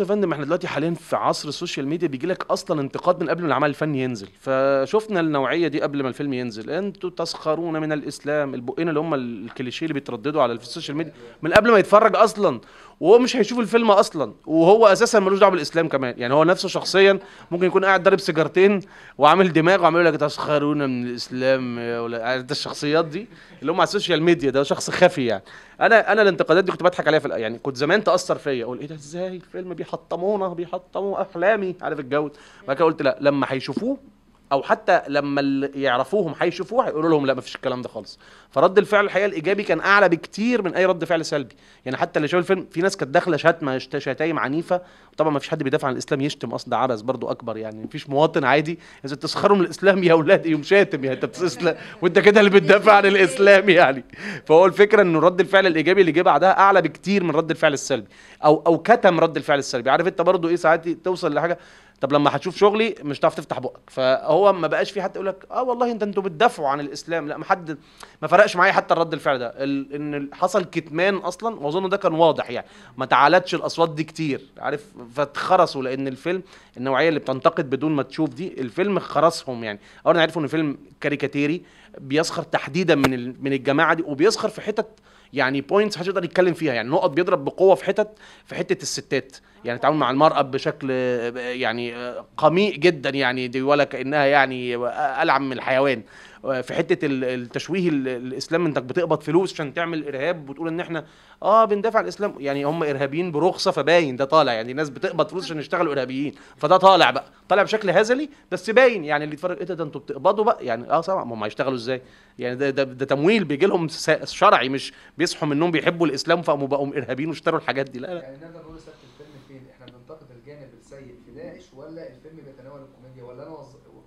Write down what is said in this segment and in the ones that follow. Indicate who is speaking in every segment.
Speaker 1: بص يا فندم احنا دلوقتي حاليا في عصر السوشيال ميديا بيجي لك اصلا انتقاد من قبل ما العمل الفني ينزل فشفنا النوعيه دي قبل ما الفيلم ينزل انتوا تسخرون من الاسلام البقين اللي هم الكليشيه اللي بيترددوا على السوشيال ميديا من قبل ما يتفرج اصلا وهو مش هيشوف الفيلم اصلا وهو اساسا ملوش دعوه بالاسلام كمان يعني هو نفسه شخصيا ممكن يكون قاعد ضارب سيجارتين وعامل دماغ وعامل لك تسخرون من الاسلام ولا انت الشخصيات دي اللي هم على السوشيال ميديا ده شخص خفي يعني انا انا الانتقادات دي كنت بضحك عليها في يعني كنت زمان تاثر فيا اقول ايه ده ازاي الفيلم بيحكي بيحطمونا بيحطموا احلامي عارف الجو بعد كده قلت لا لما هيشوفوه او حتى لما يعرفوهم هيشوفوه هيقولوا لهم لا مفيش الكلام ده خالص فرد الفعل الحقيقه الايجابي كان اعلى بكتير من اي رد فعل سلبي يعني حتى اللي شاف الفيلم في ناس كانت داخله شتمه شتايم عنيفه طبعا مفيش حد بيدافع عن الاسلام يشتم اصلا عبث برضو اكبر يعني مفيش مواطن عادي اذا تسخروا من الاسلام يا اولاد يوم شاتم يعني انت بتسلم وانت كده اللي بتدافع عن الاسلام يعني فهو الفكره انه رد الفعل الايجابي اللي جه بعدها اعلى بكتير من رد الفعل السلبي او او كتم رد الفعل السلبي عارف انت برضو ايه ساعات توصل لحاجه طب لما هتشوف شغلي مش هتعرف تفتح بقك فهو ما بقاش في حد يقول لك اه والله انت انتوا بتدافعوا عن الاسلام لا ما حد ما فرقش معايا حتى الرد الفعل ده ال... ان حصل كتمان اصلا واظن ده كان واضح يعني ما تعالتش الاصوات دي كتير عارف فاتخرسوا لان الفيلم النوعيه اللي بتنتقد بدون ما تشوف دي الفيلم خرسهم يعني اولا عرفوا ان فيلم كاريكاتيري بيسخر تحديدا من من الجماعه دي وبيسخر في حتت يعني بوينتس محدش يقدر يتكلم فيها يعني نقط بيضرب بقوه في حتت في حته الستات يعني تعامل مع المراه بشكل يعني قميء جدا يعني دي ولا كانها يعني العم من الحيوان في حته التشويه الاسلام انك بتقبض فلوس عشان تعمل ارهاب وتقول ان احنا اه بندافع عن الاسلام يعني هم ارهابيين برخصه فباين ده طالع يعني ناس بتقبض فلوس عشان يشتغلوا ارهابيين فده طالع بقى طالع بشكل هزلي بس باين يعني اللي يتفرج ايه ده, ده انتوا بتقبضوا بقى يعني اه طبعا هم هيشتغلوا ازاي يعني ده, ده ده تمويل بيجي لهم شرعي مش بيصحوا منهم بيحبوا الاسلام فقاموا بقوا ارهابيين واشتروا الحاجات دي لا لا يعني ولا الفيلم بيتناول الكوميديا ولا انا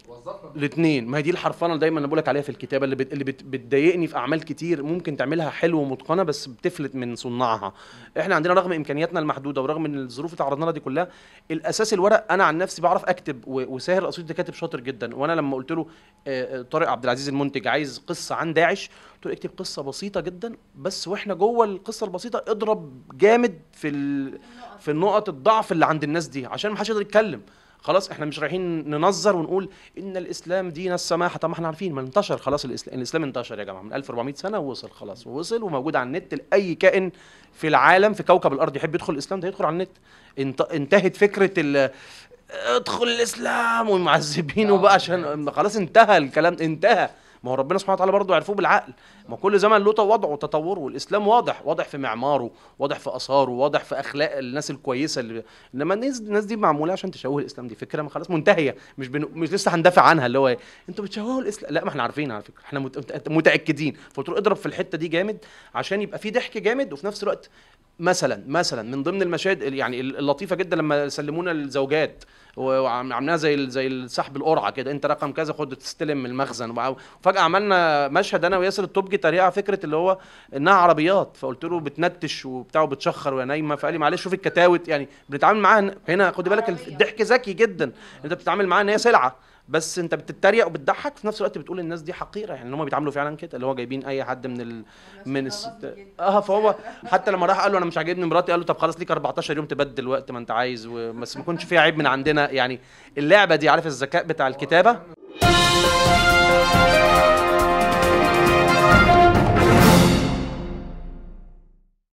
Speaker 1: وظفنا الاثنين ما هي دي الحرفنه اللي دايما انا بقول لك عليها في الكتابه اللي, بت... اللي بت... بتضايقني في اعمال كتير ممكن تعملها حلو ومتقنه بس بتفلت من صناعها احنا عندنا رغم امكانياتنا المحدوده ورغم ان الظروف اللي تعرضنا لها دي كلها الاساس الورق انا عن نفسي بعرف اكتب و... وساهر قصيد ده كاتب شاطر جدا وانا لما قلت له آه، آه، طارق عبد العزيز المنتج عايز قصه عن داعش قلت له اكتب قصه بسيطه جدا بس واحنا جوه القصه البسيطه اضرب جامد في ال... في النقط الضعف اللي عند الناس دي عشان ما حدش يقدر يتكلم خلاص احنا مش رايحين ننظر ونقول ان الاسلام دين السماحه طب ما احنا عارفين ما انتشر خلاص الاسلام الاسلام انتشر يا جماعه من 1400 سنه ووصل خلاص ووصل وموجود على النت لاي كائن في العالم في كوكب الارض يحب يدخل الاسلام ده يدخل على النت انت انتهت فكره ال ادخل الاسلام ومعذبينه بقى عشان خلاص انتهى الكلام انتهى ما هو ربنا سبحانه وتعالى برضه عرفوه بالعقل ما كل زمن له وضعه وتطوره والاسلام واضح واضح في معماره واضح في اثاره واضح في اخلاق الناس الكويسه اللي انما الناس الناس دي معموله عشان تشوه الاسلام دي فكره خلاص منتهيه مش بن... مش لسه هندافع عنها اللي هو ايه انتوا بتشوهوا الاسلام لا ما احنا عارفين على فكره احنا مت... متاكدين فقلت له اضرب في الحته دي جامد عشان يبقى في ضحك جامد وفي نفس الوقت مثلا مثلا من ضمن المشاهد يعني اللطيفه جدا لما سلمونا الزوجات وعملناها زي زي سحب القرعه كده انت رقم كذا خد تستلم من المخزن وفجاه عملنا مشهد انا وياسر الطبجي تريقه فكره اللي هو انها عربيات فقلت له بتنتش وبتاع وبتشخر وهي نايمه فقال لي معلش شوف الكتاوت يعني بنتعامل معاها هنا خد بالك الضحك ذكي جدا انت بتتعامل معاها ان هي سلعه بس انت بتتريق وبتضحك في نفس الوقت بتقول الناس دي حقيره يعني ان هم بيتعاملوا فعلا كده اللي هو جايبين اي حد من ال... من الس... اه فهو حتى لما راح قال له انا مش عاجبني مراتي قال له طب خلاص ليك 14 يوم تبدل وقت ما انت عايز و... بس ما يكونش فيها عيب من عندنا يعني اللعبه دي عارف الذكاء بتاع الكتابه